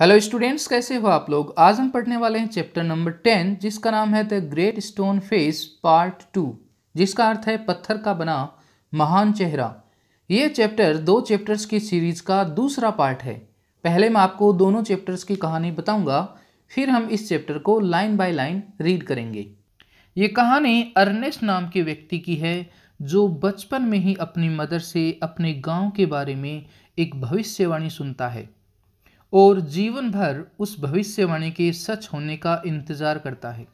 Hello students कैसे हो आप लोग आज हम पढ़ने वाले हैं चैप्टर नंबर टेन जिसका नाम है the great stone face part two जिसका अर्थ है पत्थर का बना महान चेहरा ये चैप्टर दो चैप्टर्स की सीरीज का दूसरा पार्ट है पहले मैं आपको दोनों चैप्टर्स की कहानी बताऊंगा फिर हम इस चैप्टर को लाइन बाय लाइन रीड करेंगे ये कहानी अर्नेस नाम के व्यक्ति की है जो बचपन में ही अपनी मदर से अपने गाँव के बारे में एक भविष्यवाणी सुनता है और जीवन भर उस भविष्यवाणी के सच होने का इंतजार करता है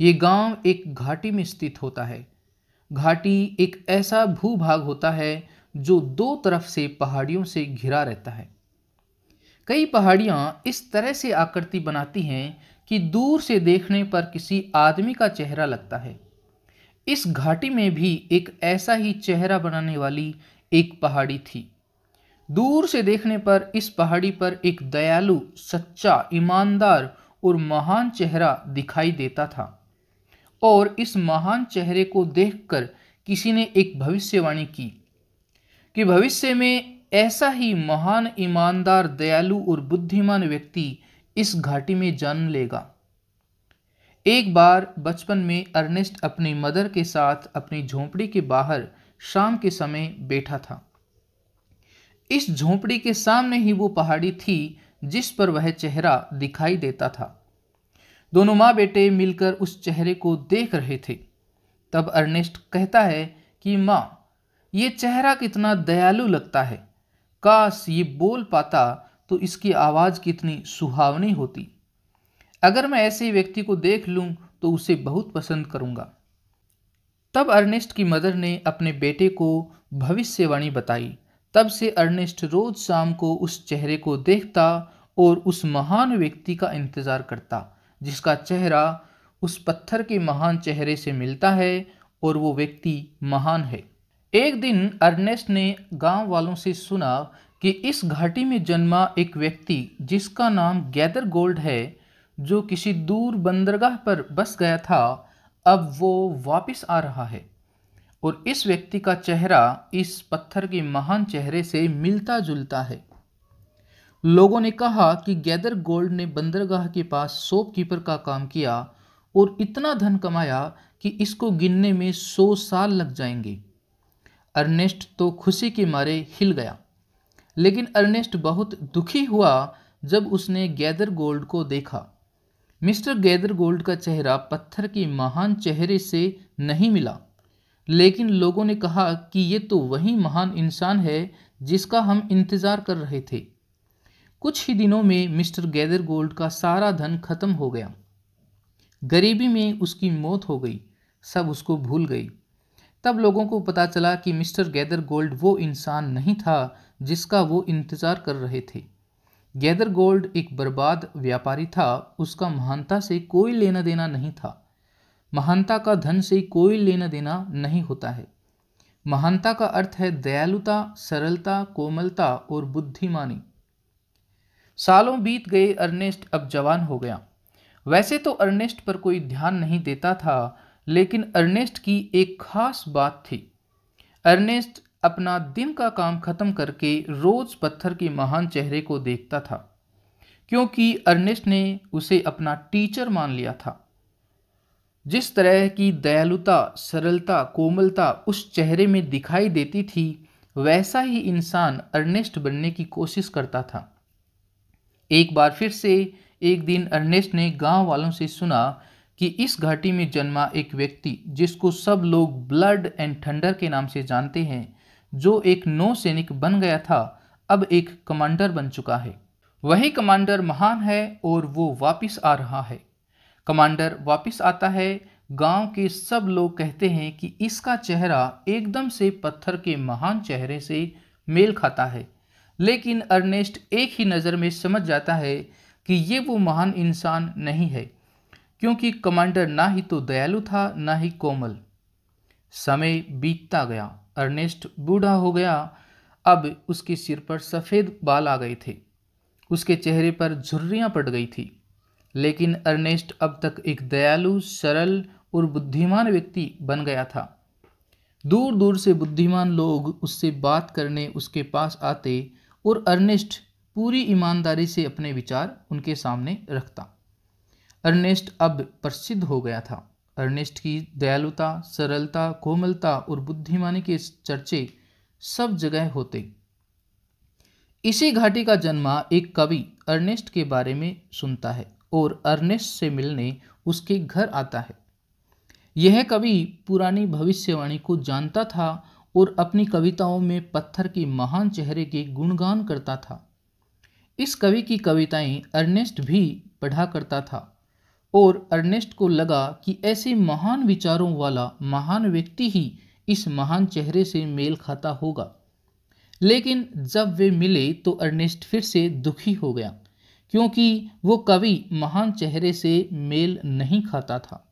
ये गांव एक घाटी में स्थित होता है घाटी एक ऐसा भूभाग होता है जो दो तरफ से पहाड़ियों से घिरा रहता है कई पहाड़ियाँ इस तरह से आकृति बनाती हैं कि दूर से देखने पर किसी आदमी का चेहरा लगता है इस घाटी में भी एक ऐसा ही चेहरा बनाने वाली एक पहाड़ी थी दूर से देखने पर इस पहाड़ी पर एक दयालु सच्चा ईमानदार और महान चेहरा दिखाई देता था और इस महान चेहरे को देखकर किसी ने एक भविष्यवाणी की कि भविष्य में ऐसा ही महान ईमानदार दयालु और बुद्धिमान व्यक्ति इस घाटी में जन्म लेगा एक बार बचपन में अर्नेस्ट अपनी मदर के साथ अपनी झोंपड़ी के बाहर शाम के समय बैठा था इस झोंपड़ी के सामने ही वो पहाड़ी थी जिस पर वह चेहरा दिखाई देता था दोनों माँ बेटे मिलकर उस चेहरे को देख रहे थे तब अर्नेस्ट कहता है कि माँ ये चेहरा कितना दयालु लगता है काश ये बोल पाता तो इसकी आवाज़ कितनी सुहावनी होती अगर मैं ऐसे व्यक्ति को देख लूँ तो उसे बहुत पसंद करूँगा तब अर्नेस्ट की मदर ने अपने बेटे को भविष्यवाणी बताई तब से अर्नेस्ट रोज शाम को उस चेहरे को देखता और उस महान व्यक्ति का इंतज़ार करता जिसका चेहरा उस पत्थर के महान चेहरे से मिलता है और वो व्यक्ति महान है एक दिन अर्नेस्ट ने गांव वालों से सुना कि इस घाटी में जन्मा एक व्यक्ति जिसका नाम गैदर गोल्ड है जो किसी दूर बंदरगाह पर बस गया था अब वो वापस आ रहा है और इस व्यक्ति का चेहरा इस पत्थर के महान चेहरे से मिलता जुलता है लोगों ने कहा कि गैदर गोल्ड ने बंदरगाह के पास सोप कीपर का काम किया और इतना धन कमाया कि इसको गिनने में सौ साल लग जाएंगे अर्नेस्ट तो खुशी के मारे हिल गया लेकिन अर्नेस्ट बहुत दुखी हुआ जब उसने गैदर गोल्ड को देखा मिस्टर गैदर गोल्ड का चेहरा पत्थर के महान चेहरे से नहीं मिला लेकिन लोगों ने कहा कि ये तो वही महान इंसान है जिसका हम इंतज़ार कर रहे थे कुछ ही दिनों में मिस्टर गैदर गोल्ड का सारा धन खत्म हो गया गरीबी में उसकी मौत हो गई सब उसको भूल गई तब लोगों को पता चला कि मिस्टर गैदर गोल्ड वो इंसान नहीं था जिसका वो इंतज़ार कर रहे थे गैदर गोल्ड एक बर्बाद व्यापारी था उसका महानता से कोई लेना देना नहीं था महानता का धन से कोई लेना देना नहीं होता है महानता का अर्थ है दयालुता सरलता कोमलता और बुद्धिमानी सालों बीत गए अर्नेस्ट अब जवान हो गया वैसे तो अर्नेस्ट पर कोई ध्यान नहीं देता था लेकिन अर्नेस्ट की एक खास बात थी अर्नेस्ट अपना दिन का काम खत्म करके रोज पत्थर के महान चेहरे को देखता था क्योंकि अर्नेस्ट ने उसे अपना टीचर मान लिया था जिस तरह की दयालुता सरलता कोमलता उस चेहरे में दिखाई देती थी वैसा ही इंसान अर्नेस्ट बनने की कोशिश करता था एक बार फिर से एक दिन अर्नेस्ट ने गांव वालों से सुना कि इस घाटी में जन्मा एक व्यक्ति जिसको सब लोग ब्लड एंड थंडर के नाम से जानते हैं जो एक नौ सैनिक बन गया था अब एक कमांडर बन चुका है वही कमांडर महान है और वो वापस आ रहा है कमांडर वापस आता है गांव के सब लोग कहते हैं कि इसका चेहरा एकदम से पत्थर के महान चेहरे से मेल खाता है लेकिन अर्नेस्ट एक ही नज़र में समझ जाता है कि ये वो महान इंसान नहीं है क्योंकि कमांडर ना ही तो दयालु था ना ही कोमल समय बीतता गया अर्नेस्ट बूढ़ा हो गया अब उसके सिर पर सफ़ेद बाल आ गए थे उसके चेहरे पर झुर्रियाँ पड़ गई थी लेकिन अर्नेस्ट अब तक एक दयालु सरल और बुद्धिमान व्यक्ति बन गया था दूर दूर से बुद्धिमान लोग उससे बात करने उसके पास आते और अर्नेस्ट पूरी ईमानदारी से अपने विचार उनके सामने रखता अर्नेस्ट अब प्रसिद्ध हो गया था अर्नेस्ट की दयालुता सरलता कोमलता और बुद्धिमानी के चर्चे सब जगह होते इसी घाटी का जन्मा एक कवि अर्नेस्ट के बारे में सुनता है और अर्नेस्ट से मिलने उसके घर आता है यह कवि पुरानी भविष्यवाणी को जानता था और अपनी कविताओं में पत्थर के महान चेहरे के गुणगान करता था इस कवि की कविताएं अर्नेस्ट भी पढ़ा करता था और अर्नेस्ट को लगा कि ऐसे महान विचारों वाला महान व्यक्ति ही इस महान चेहरे से मेल खाता होगा लेकिन जब वे मिले तो अर्नेस्ट फिर से दुखी हो गया क्योंकि वो कवि महान चेहरे से मेल नहीं खाता था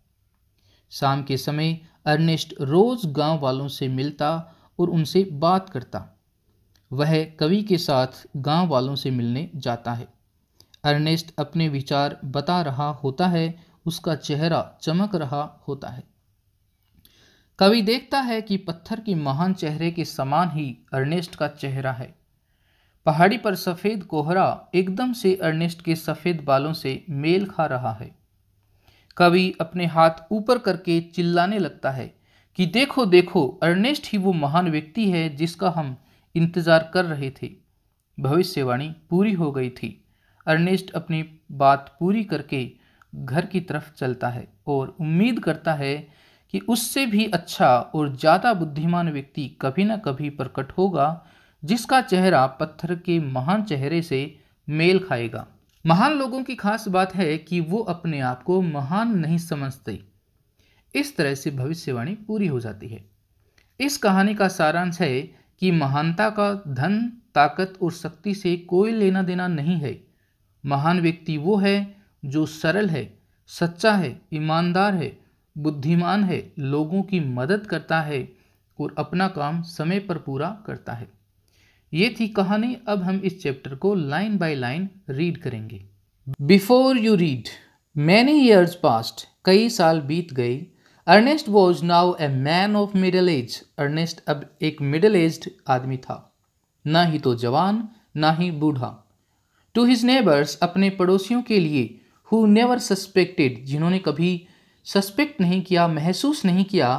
शाम के समय अर्नेस्ट रोज गांव वालों से मिलता और उनसे बात करता वह कवि के साथ गांव वालों से मिलने जाता है अर्नेस्ट अपने विचार बता रहा होता है उसका चेहरा चमक रहा होता है कवि देखता है कि पत्थर के महान चेहरे के समान ही अर्नेस्ट का चेहरा है पहाड़ी पर सफ़ेद कोहरा एकदम से अर्नेस्ट के सफ़ेद बालों से मेल खा रहा है कवि अपने हाथ ऊपर करके चिल्लाने लगता है कि देखो देखो अर्नेस्ट ही वो महान व्यक्ति है जिसका हम इंतज़ार कर रहे थे भविष्यवाणी पूरी हो गई थी अर्नेस्ट अपनी बात पूरी करके घर की तरफ चलता है और उम्मीद करता है कि उससे भी अच्छा और ज़्यादा बुद्धिमान व्यक्ति कभी ना कभी प्रकट होगा जिसका चेहरा पत्थर के महान चेहरे से मेल खाएगा महान लोगों की खास बात है कि वो अपने आप को महान नहीं समझते इस तरह से भविष्यवाणी पूरी हो जाती है इस कहानी का सारांश है कि महानता का धन ताकत और शक्ति से कोई लेना देना नहीं है महान व्यक्ति वो है जो सरल है सच्चा है ईमानदार है बुद्धिमान है लोगों की मदद करता है और अपना काम समय पर पूरा करता है ये थी कहानी अब हम इस चैप्टर को लाइन बाय लाइन रीड करेंगे before you read many years past कई साल बीत गई Ernest was now a man of middle age Ernest अब एक मिडल एज आदमी था ना ही तो जवान ना ही बूढ़ा टू हिज नेबर्स अपने पड़ोसियों के लिए हु नेवर सस्पेक्टेड जिन्होंने कभी सस्पेक्ट नहीं किया महसूस नहीं किया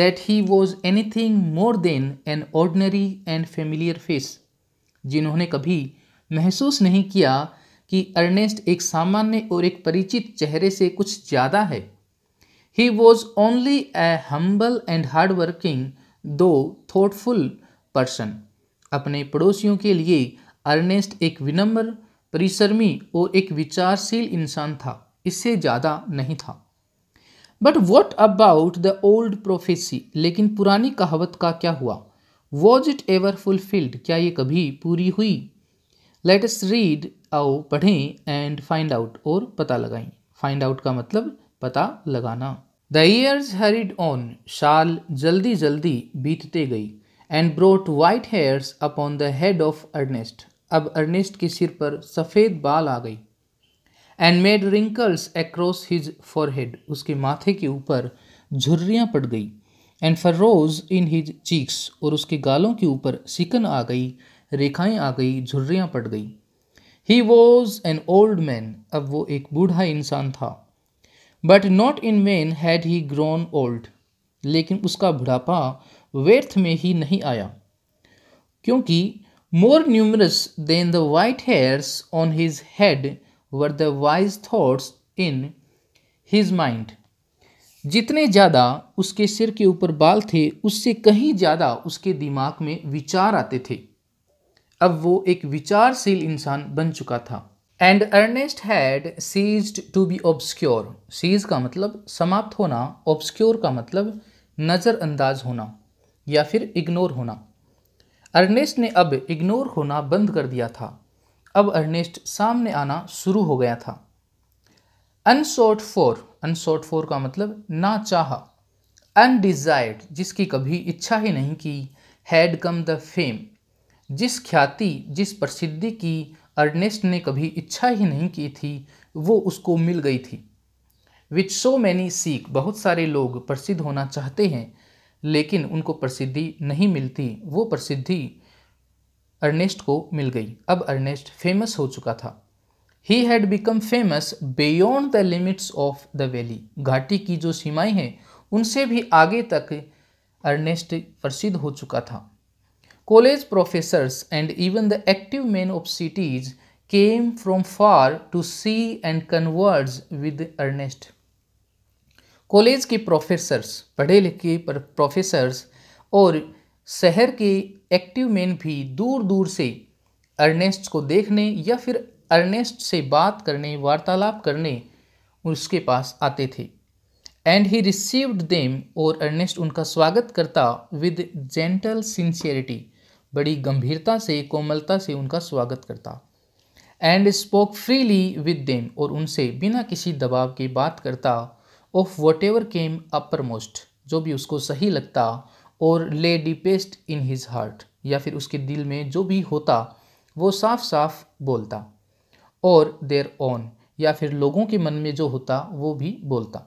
that he was anything more than an ordinary and familiar face जिन्होंने कभी महसूस नहीं किया कि अर्नेस्ट एक सामान्य और एक परिचित चेहरे से कुछ ज़्यादा है he was only a humble and hard working though thoughtful person अपने पड़ोसियों के लिए अर्नेस्ट एक विनम्र परिश्रमी और एक विचारशील इंसान था इससे ज़्यादा नहीं था but what about the old prophecy लेकिन पुरानी कहावत का क्या हुआ वॉज इट एवर फुलफिल्ड क्या ये कभी पूरी हुई एस रीड आओ पढ़ें एंड फाइंड आउट और पता लगाएं फाइंड आउट का मतलब पता लगाना the years hurried on shall जल्दी जल्दी बीतते गई and brought white hairs upon the head of Ernest अब अर्नेस्ट के सिर पर सफ़ेद बाल आ गई and made wrinkles across his forehead उसके माथे के ऊपर झुर्रियाँ पड़ गई and rows in his cheeks और उसके गालों के ऊपर सिकन आ गई रेखाएं आ गई झुर्रियाँ पड़ गई he was an old man अब वो एक बूढ़ा इंसान था but not in vain had he grown old लेकिन उसका बुढ़ापा व्यर्थ में ही नहीं आया क्योंकि more numerous than the white hairs on his head were the wise thoughts in his mind जितने ज़्यादा उसके सिर के ऊपर बाल थे उससे कहीं ज़्यादा उसके दिमाग में विचार आते थे अब वो एक विचारशील इंसान बन चुका था and Ernest had ceased to be obscure cease का मतलब समाप्त होना ऑब्सक्योर का मतलब नज़रअंदाज होना या फिर इग्नोर होना अर्नेस्ट ने अब इग्नोर होना बंद कर दिया था अब अर्नेस्ट सामने आना शुरू हो गया था अनसोर्ट फोर अनसोर्ट फोर का मतलब ना चाह अनडिजायर्ड जिसकी कभी इच्छा ही नहीं की हैड कम द फेम जिस ख्याति जिस प्रसिद्धि की अर्नेस्ट ने कभी इच्छा ही नहीं की थी वो उसको मिल गई थी विच सो मैनी सीख बहुत सारे लोग प्रसिद्ध होना चाहते हैं लेकिन उनको प्रसिद्धि नहीं मिलती वो प्रसिद्धि अर्नेस्ट को मिल गई अब अर्नेस्ट फेमस हो चुका था he had become famous beyond the limits of the valley घाटी की जो सीमाएं हैं उनसे भी आगे तक अर्नेस्ट प्रसिद्ध हो चुका था college professors and even the active man of cities came from far to see and converse with Ernest college के प्रोफेसर्स पढ़े लिखे प्रोफेसर्स और शहर के एक्टिव मैन भी दूर दूर से अर्नेस्ट को देखने या फिर अर्नेस्ट से बात करने वार्तालाप करने उसके पास आते थे एंड ही रिसीव्ड देम और अर्नेस्ट उनका स्वागत करता विद जेंटल सिंसियरिटी बड़ी गंभीरता से कोमलता से उनका स्वागत करता and spoke freely with them और उनसे बिना किसी दबाव के बात करता of whatever came uppermost जो भी उसको सही लगता और ले डीपेस्ट इन हिज हार्ट या फिर उसके दिल में जो भी होता वो साफ साफ बोलता और देर ओन या फिर लोगों के मन में जो होता वो भी बोलता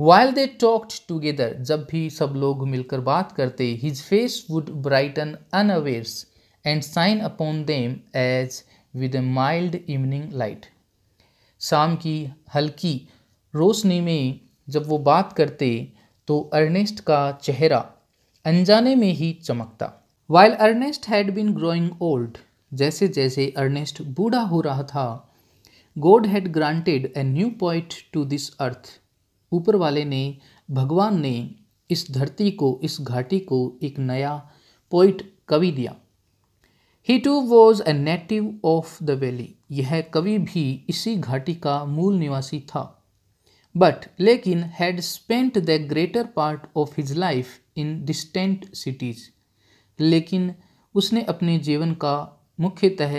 वाइल दे टॉक्ड टूगेदर जब भी सब लोग मिलकर बात करते his face would brighten unawares and shine upon them as with a mild evening light शाम की हल्की रोशनी में जब वो बात करते तो अर्नेस्ट का चेहरा अनजाने में ही चमकता while Ernest had been growing old जैसे जैसे अर्नेस्ट बूढ़ा हो रहा था God had granted a new poet to this earth ऊपर वाले ने भगवान ने इस धरती को इस घाटी को एक नया पोइट कवि दिया he too was a native of the valley यह कवि भी इसी घाटी का मूल निवासी था बट लेकिन had spent the greater part of his life in distant cities लेकिन उसने अपने जीवन का मुख्यतः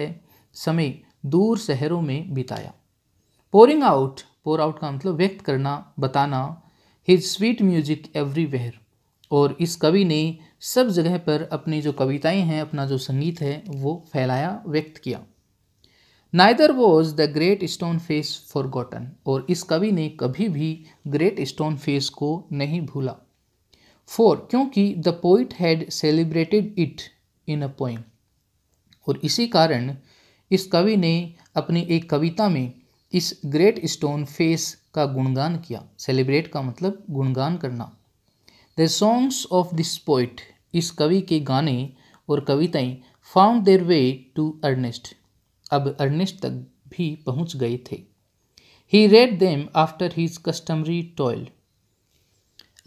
समय दूर शहरों में बिताया पोरिंग आउट पोर आउट का मतलब व्यक्त करना बताना हिज स्वीट म्यूजिक एवरीवेयर और इस कवि ने सब जगह पर अपनी जो कविताएं हैं अपना जो संगीत है वो फैलाया व्यक्त किया neither was the great stone face forgotten और इस कवि ने कभी भी ग्रेट स्टोन फेस को नहीं भूला फोर क्योंकि the poet had celebrated it in a poem और इसी कारण इस कवि ने अपनी एक कविता में इस ग्रेट स्टोन फेस का गुणगान किया सेलिब्रेट का मतलब गुणगान करना the songs of this poet इस कवि के गाने और कविताएं found their way to Ernest अब अर्नेस्ट तक भी पहुंच गए थे he read them after his customary toil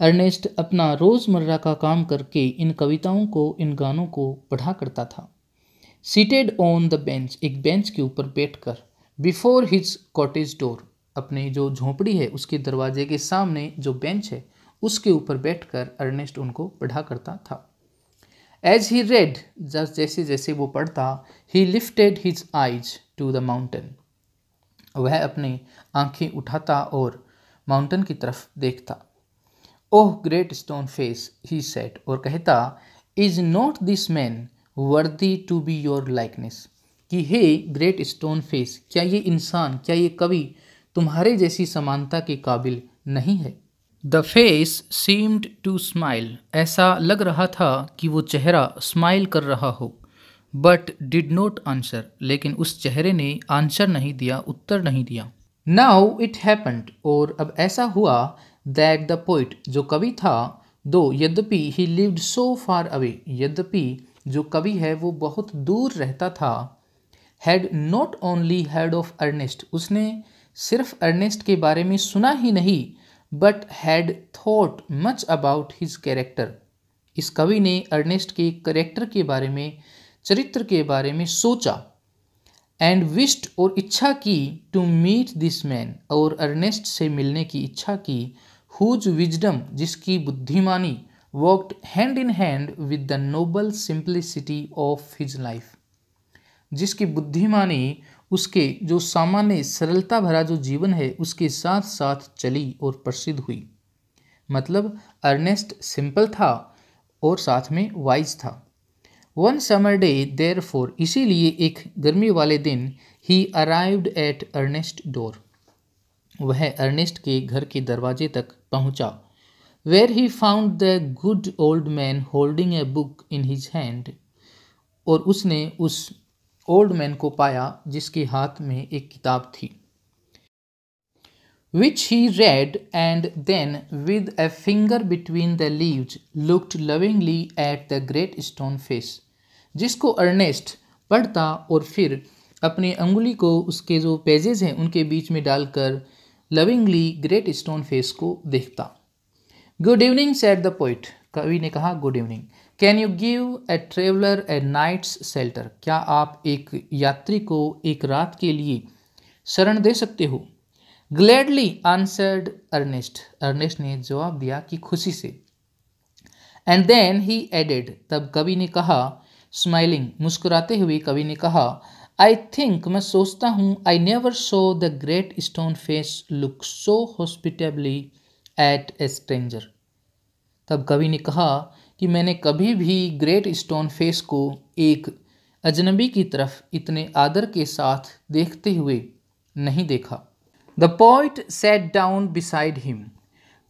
Ernest अपना रोज़मर्रा का काम करके इन कविताओं को इन गानों को पढ़ा करता था सीटेड ऑन द बेंच एक बेंच के ऊपर बैठकर बिफोर हिज कॉटेज डोर अपने जो झोंपड़ी है उसके दरवाजे के सामने जो बेंच है उसके ऊपर बैठकर अर्नेस्ट उनको पढ़ा करता था एज ही रेड जब जैसे जैसे वो पढ़ता he lifted his eyes to the mountain वह अपनी आंखें उठाता और माउंटेन की तरफ देखता oh great stone face he said और कहता is not this man worthy to be your likeness कि हे ग्रेट स्टोन फेस क्या ये इंसान क्या ये कवि तुम्हारे जैसी समानता के काबिल नहीं है the face seemed to smile ऐसा लग रहा था कि वो चेहरा स्माइल कर रहा हो बट डिड नॉट आंसर लेकिन उस चेहरे ने आंसर नहीं दिया उत्तर नहीं दिया नाउ इट हैपन्ड और अब ऐसा हुआ दैट द पोइट जो कवि था दो यद्यपि ही लिव्ड सो फार अवे यद्यपि जो कवि है वो बहुत दूर रहता था had not only heard of Ernest उसने सिर्फ अर्नेस्ट के बारे में सुना ही नहीं but had thought much about his character इस कवि ने अर्नेस्ट के करेक्टर के बारे में चरित्र के बारे में सोचा एंड विस्ट और इच्छा की टू मीट दिस मैन और अर्नेस्ट से मिलने की इच्छा की हुज विजडम जिसकी बुद्धिमानी worked hand in hand with the noble simplicity of his life जिसकी बुद्धिमानी उसके जो सामान्य सरलता भरा जो जीवन है उसके साथ साथ चली और प्रसिद्ध हुई मतलब अर्नेस्ट सिंपल था और साथ में वाइज था one summer day therefore इसीलिए एक गर्मी वाले दिन he arrived at Ernest door वह अर्नेस्ट के घर के दरवाजे तक पहुंचा where he found the good old man holding a book in his hand और उसने उस ओल्ड मैन को पाया जिसके हाथ में एक किताब थी which he read and then with a finger between the leaves looked lovingly at the great stone face जिसको अर्नेस्ट पढ़ता और फिर अपनी अंगुली को उसके जो पेजेस हैं उनके बीच में डालकर लविंगली ग्रेट स्टोन फेस को देखता good evening said the poet कवि ने कहा good evening can you give a traveller a night's shelter क्या आप एक यात्री को एक रात के लिए शरण दे सकते हो ग्लैडली आंसर्ड अर्नेस्ट अर्नेस्ट ने जवाब दिया कि खुशी से एंड देन ही एडेड तब कवि ने कहा स्माइलिंग मुस्कुराते हुए कवि ने कहा आई थिंक मैं सोचता हूँ I never saw the great stone face look so hospitably at a stranger तब कवि ने कहा कि मैंने कभी भी ग्रेट स्टोन फेस को एक अजनबी की तरफ इतने आदर के साथ देखते हुए नहीं देखा the poet sat down beside him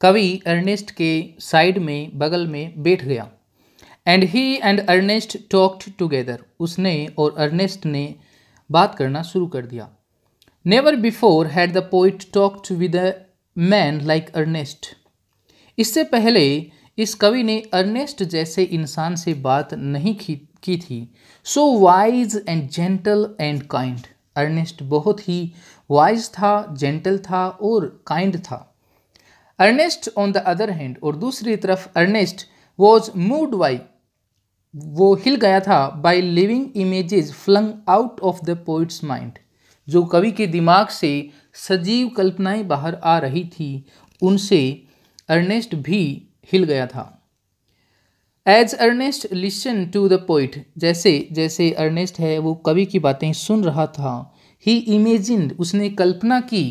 कवि अर्नेस्ट के साइड में बगल में बैठ गया and he and Ernest talked together उसने और अर्नेस्ट ने बात करना शुरू कर दिया never before had the poet talked with a man like Ernest इससे पहले इस कवि ने अर्नेस्ट जैसे इंसान से बात नहीं की, थी so wise and gentle and kind Ernest बहुत ही वाइज था जेंटल था और काइंड था Ernest on the other hand और दूसरी तरफ अर्नेस्ट वॉज मूड वाई वो हिल गया था by living images flung out of the poet's mind जो कवि के दिमाग से सजीव कल्पनाएं बाहर आ रही थी उनसे अर्नेस्ट भी हिल गया था as Ernest listen to the poet जैसे जैसे अर्नेस्ट है वो कवि की बातें सुन रहा था ही इमेजिन उसने कल्पना की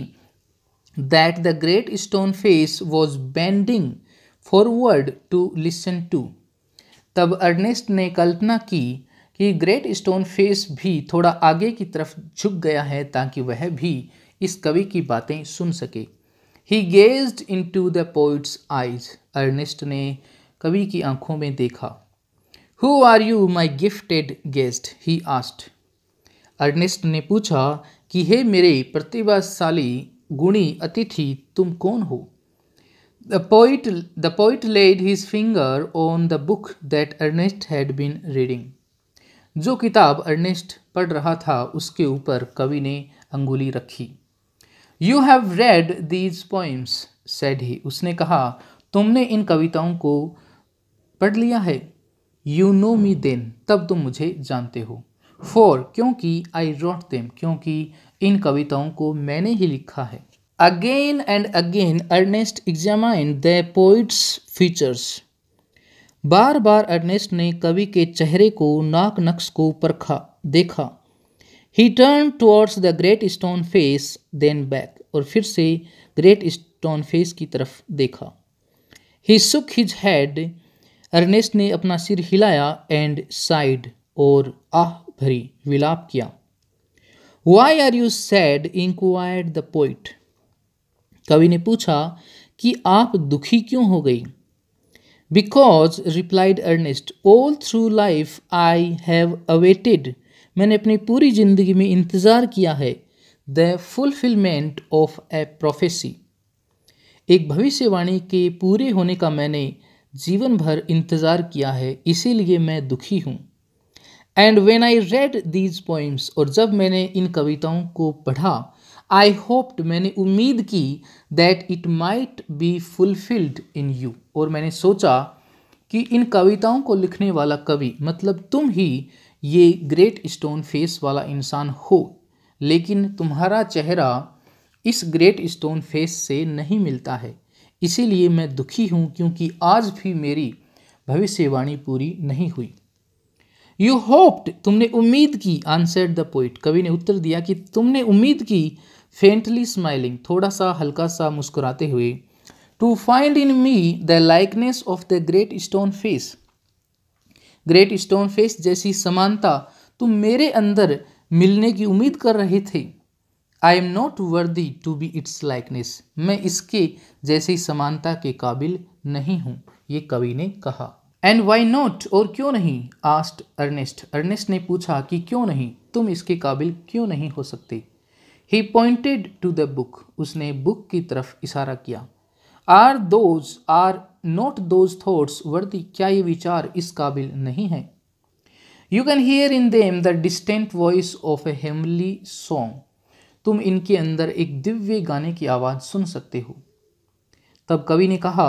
that the great stone face was bending forward to listen to तब अर्नेस्ट ने कल्पना की कि ग्रेट स्टोन फेस भी थोड़ा आगे की तरफ झुक गया है ताकि वह भी इस कवि की बातें सुन सके ही gazed into the poet's eyes Ernest ने कवि की आंखों में देखा who are you my gifted guest he asked Ernest ने पूछा कि हे मेरे प्रतिभाशाली गुणी अतिथि तुम कौन हो the poet the poet laid his finger on the book that Ernest had been reading जो किताब अर्नेस्ट पढ़ रहा था उसके ऊपर कवि ने अंगुली रखी you have read these poems said he उसने कहा तुमने इन कविताओं को पढ़ लिया है यू नो मी देन तब तुम मुझे जानते हो फॉर क्योंकि आई रॉट देम क्योंकि इन कविताओं को मैंने ही लिखा है again and again Ernest examine the poet's features बार बार अर्नेस्ट ने कवि के चेहरे को नाक नक्श को परखा देखा he turn towards the great stone face then back और फिर से ग्रेट स्टोन फेस की तरफ देखा ही सुक हिज हैड अर्नेस्ट ने अपना सिर हिलाया एंड साइड और आह भरी विलाप किया why are you sad inquired the poet कवि ने पूछा कि आप दुखी क्यों हो गई because replied Ernest all through life I have awaited मैंने अपनी पूरी जिंदगी में इंतज़ार किया है the fulfilment of a prophecy एक भविष्यवाणी के पूरे होने का मैंने जीवन भर इंतज़ार किया है इसीलिए मैं दुखी हूँ and when I read these poems और जब मैंने इन कविताओं को पढ़ा आई होप्ड मैंने उम्मीद की that it might be fulfilled in you और मैंने सोचा कि इन कविताओं को लिखने वाला कवि मतलब तुम ही ये ग्रेट स्टोन फेस वाला इंसान हो लेकिन तुम्हारा चेहरा इस ग्रेट स्टोन फेस से नहीं मिलता है इसीलिए मैं दुखी हूँ क्योंकि आज भी मेरी भविष्यवाणी पूरी नहीं हुई यू होप्ड तुमने उम्मीद की आंसर द पोइट कवि ने उत्तर दिया कि तुमने उम्मीद की फेंटली स्माइलिंग थोड़ा सा हल्का सा मुस्कुराते हुए to find in me the likeness of the great stone face great stone face जैसी समानता तुम मेरे अंदर मिलने की उम्मीद कर रहे थे I am not worthy to be its likeness मैं इसके जैसी समानता के काबिल नहीं हूँ ये कवि ने कहा एंड वाई नॉट और क्यों नहीं आस्ट अर्नेस्ट अर्नेस्ट ने पूछा कि क्यों नहीं तुम इसके काबिल क्यों नहीं हो सकते he pointed to the book उसने बुक की तरफ इशारा किया are those are not those thoughts worthy क्या ये विचार इस काबिल नहीं है you can hear in them the distant voice of a heavenly song तुम इनके अंदर एक दिव्य गाने की आवाज़ सुन सकते हो तब कवि ने कहा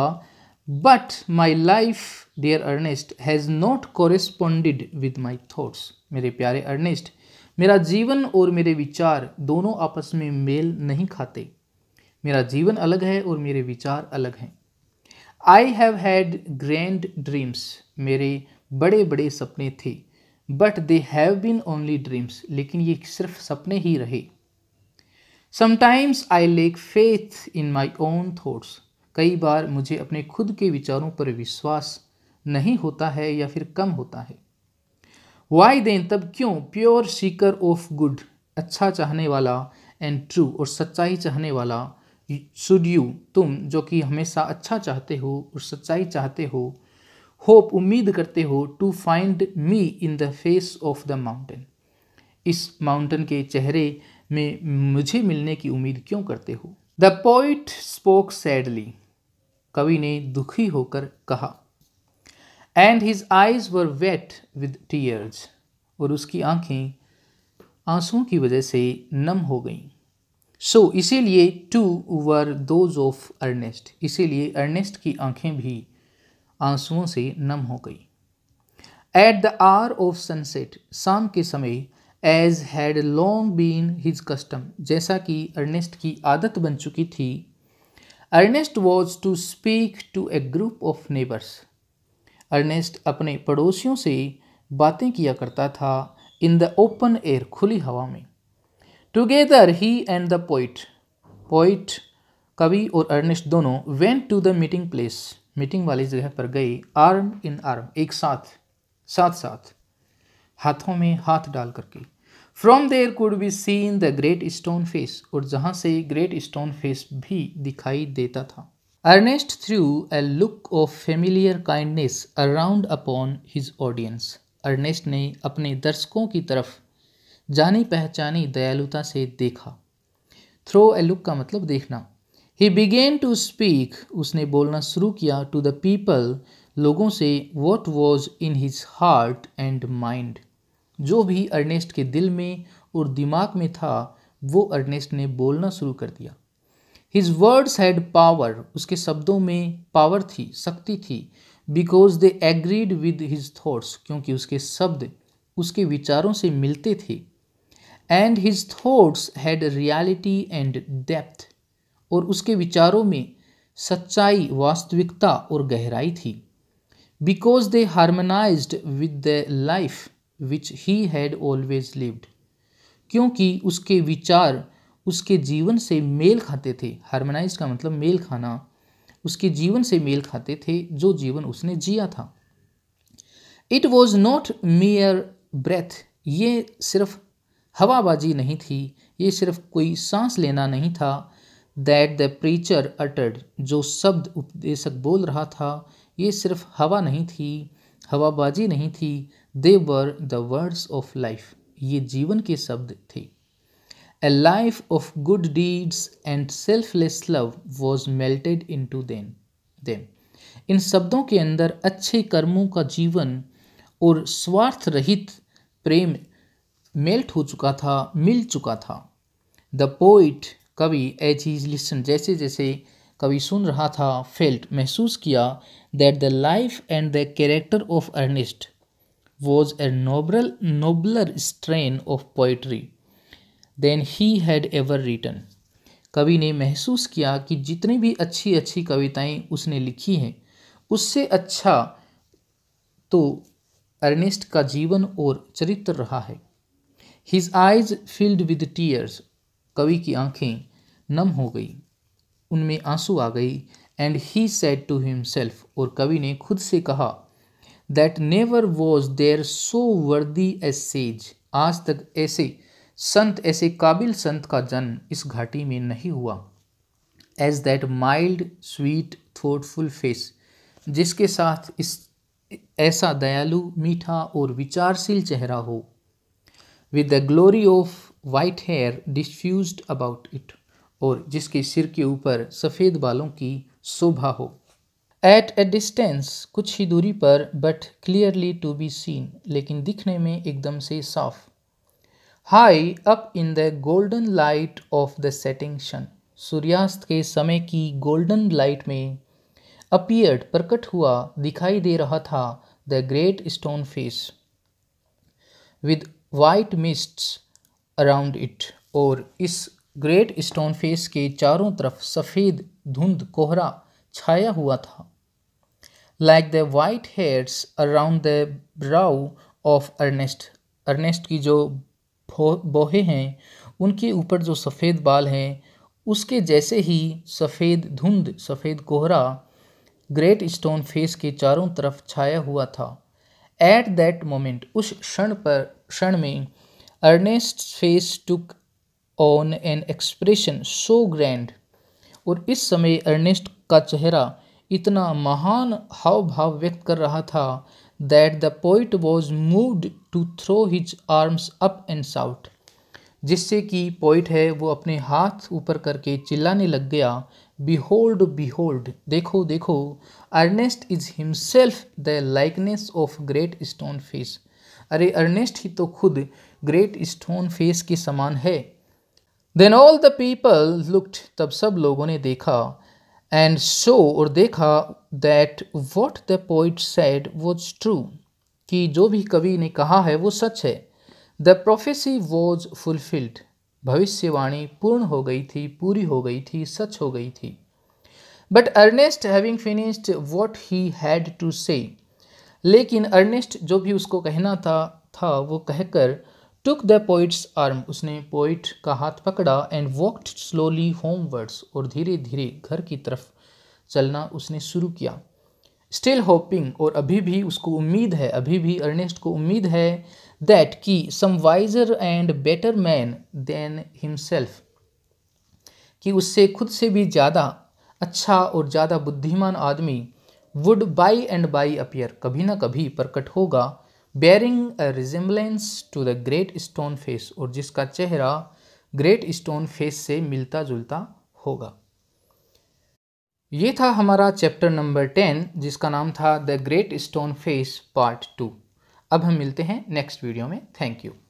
but my life dear Ernest has not corresponded with my thoughts मेरे प्यारे अर्नेस्ट मेरा जीवन और मेरे विचार दोनों आपस में मेल नहीं खाते मेरा जीवन अलग है और मेरे विचार अलग हैं I have had grand dreams मेरे बड़े बड़े सपने थे but they have been only dreams लेकिन ये सिर्फ सपने ही रहे sometimes I lack faith in my own thoughts कई बार मुझे अपने खुद के विचारों पर विश्वास नहीं होता है या फिर कम होता है वाई देन तब क्यों प्योर सीकर ऑफ गुड अच्छा चाहने वाला एंड ट्रू और सच्चाई चाहने वाला शुड यू तुम जो कि हमेशा अच्छा चाहते हो और सच्चाई चाहते हो होप उम्मीद करते हो to find me in the face of the mountain इस माउंटेन के चेहरे में मुझे मिलने की उम्मीद क्यों करते हो द पॉइट स्पोक सैडली कवि ने दुखी होकर कहा and his eyes were wet with tears और उसकी आंखें आंसुओं की वजह से नम हो गईं सो so, इसीलिए too were those of Ernest इसीलिए अर्नेस्ट की आंखें भी आंसुओं से नम हो गई at the hour of sunset शाम के समय as had long been his custom जैसा कि अर्नेस्ट की आदत बन चुकी थी Ernest was to speak to a group of neighbours Ernest अपने पड़ोसियों से बातें किया करता था इन द ओपन एयर खुली हवा में together he and the poet poet कवि और अर्नेस्ट दोनों went to the meeting place meeting वाली जगह पर गए आर्म इन आर्म एक साथ साथ साथ हाथों में हाथ डाल करके from there could be seen the great stone face और जहाँ से ग्रेट स्टोन फेस भी दिखाई देता था Ernest threw a look of familiar kindness around upon his audience Ernest ने अपने दर्शकों की तरफ जानी पहचानी दयालुता से देखा थ्रो ए लुक का मतलब देखना ही बिगेन टू स्पीक उसने बोलना शुरू किया टू द पीपल लोगों से what was in his heart and mind जो भी अर्नेस्ट के दिल में और दिमाग में था वो अर्नेस्ट ने बोलना शुरू कर दिया हिज वर्ड्स हैड पावर उसके शब्दों में पावर थी शक्ति थी because they agreed with his thoughts क्योंकि उसके शब्द उसके विचारों से मिलते थे and his thoughts had reality and depth और उसके विचारों में सच्चाई वास्तविकता और गहराई थी because they harmonise with the life which he had always lived क्योंकि उसके विचार उसके जीवन से मेल खाते थे हारमोनाइज का मतलब मेल खाना उसके जीवन से मेल खाते थे जो जीवन उसने जिया था it was not mere breath ये सिर्फ हवाबाजी नहीं थी ये सिर्फ कोई सांस लेना नहीं था दैट द प्रीचर अटर्ड जो शब्द उपदेशक बोल रहा था ये सिर्फ हवा नहीं थी हवाबाजी नहीं थी they were the words of life ये जीवन के शब्द थे a life of good deeds and selfless love was melted into then them इन शब्दों के अंदर अच्छे कर्मों का जीवन और स्वार्थ रहित प्रेम मेल्ट हो चुका था मिल चुका था द पोइट कवि एज हीज लिसन जैसे जैसे कवि सुन रहा था फेल्ट महसूस किया that the life and the character of Ernest was a nobler, nobler strain of poetry than he had ever written. कवि ने महसूस किया कि जितनी भी अच्छी अच्छी कविताएं उसने लिखी हैं उससे अच्छा तो अर्नेस्ट का जीवन और चरित्र रहा है his eyes filled with tears कवि की आंखें नम हो गई उनमें आंसू आ गई and he said to himself और कवि ने खुद से कहा that never was there so worthy a says आज तक ऐसे संत ऐसे काबिल संत का जन्म इस घाटी में नहीं हुआ as that mild sweet thoughtful face जिसके साथ इस ऐसा दयालु मीठा और विचारशील चेहरा हो with the glory of white hair diffuse about it और जिसके सिर के ऊपर सफ़ेद बालों की शोभा हो एट ए डिस्टेंस कुछ ही दूरी पर but clearly to be seen लेकिन दिखने में एकदम से साफ high up in the golden light of the setting sun सूर्यास्त के समय की गोल्डन लाइट में अपियर्ड प्रकट हुआ दिखाई दे रहा था the great stone face with white mists around it और इस ग्रेट स्टोन फेस के चारों तरफ सफ़ेद धुंध कोहरा छाया हुआ था like the white hairs around the brow of Ernest Ernest की जो बोहे हैं उनके ऊपर जो सफ़ेद बाल हैं उसके जैसे ही सफ़ेद धुंध सफ़ेद कोहरा ग्रेट स्टोन फेस के चारों तरफ छाया हुआ था एट दैट मोमेंट उस क्षण पर क्षण में Ernest face took on an expression so grand और इस समय अर्नेस्ट का चेहरा इतना महान हाव भाव व्यक्त कर रहा था that the poet was moved to throw his arms up and shout जिससे कि पोइट है वो अपने हाथ ऊपर करके चिल्लाने लग गया बिहोल्ड बिहोल्ड देखो देखो Ernest is himself the likeness of great stone face अरे अर्नेस्ट ही तो खुद ग्रेट स्टोन फेस के समान है then all the people looked तब सब लोगों ने देखा एंड सो और देखा that what the poet said was true कि जो भी कवि ने कहा है वो सच है द प्रोफेसी वॉज फुलफिल्ड भविष्यवाणी पूर्ण हो गई थी पूरी हो गई थी सच हो गई थी but Ernest having finished what he had to say लेकिन अर्नेस्ट जो भी उसको कहना था था वो कहकर टुक द पोइट्स आर्म उसने पोइट का हाथ पकड़ा एंड वॉकड स्लोली होमवर्ड्स और धीरे धीरे घर की तरफ चलना उसने शुरू किया स्टिल होपिंग और अभी भी उसको उम्मीद है अभी भी अर्नेस्ट को उम्मीद है दैट कि some wiser and better man than himself कि उससे खुद से भी ज़्यादा अच्छा और ज़्यादा बुद्धिमान आदमी would by and by appear कभी ना कभी प्रकट होगा bearing resemblance to the great stone face और जिसका चेहरा ग्रेट स्टोन फेस से मिलता जुलता होगा ये था हमारा चैप्टर नंबर टेन जिसका नाम था the great stone face part two अब हम मिलते हैं नेक्स्ट वीडियो में थैंक यू